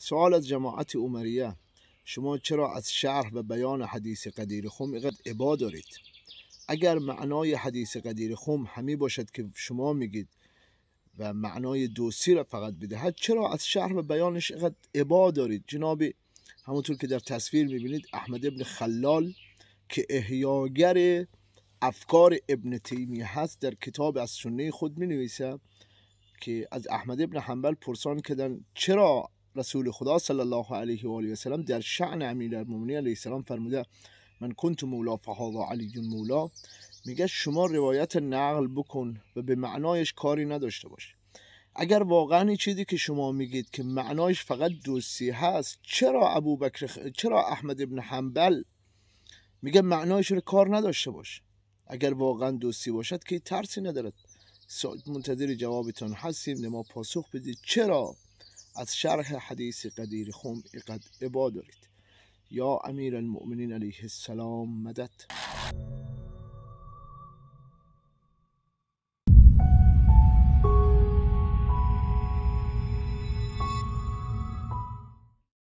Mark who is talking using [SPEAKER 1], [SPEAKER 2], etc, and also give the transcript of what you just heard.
[SPEAKER 1] سوال از جماعت عمریه شما چرا از شرح و بیان حدیث قدیر خم اینقدر عبا دارید اگر معنای حدیث قدیر خم همی باشد که شما میگید و معنای دوستی را فقط بدهد چرا از شرح و بیانش اینقدر عبا دارید جناب همونطور که در تصویر میبینید احمد ابن خلال که احیاگر افکار ابن تیمیه هست در کتاب از سنه خود می که از احمد ابن حنبل پرسان کردن چرا رسول خدا صلی الله علیه و آله و سلم در شعن امیرالمومنین علیه السلام فرموده من کنت مولا فهذا علی مولا میگه شما روایت نقل بکن و به معنایش کاری نداشته باش اگر واقعا چیزی که شما میگید که معنایش فقط دوستی هست چرا ابو بکر چرا احمد ابن حنبل میگه معنایش رو کار نداشته باش اگر واقعا دوستی باشد که ترسی ندارد منتظر جوابتان هستیم نما پاسخ بدید چرا از شرح حدیث قدیر خم اقد عبا دارید یا امیر المؤمنین علیه السلام مدد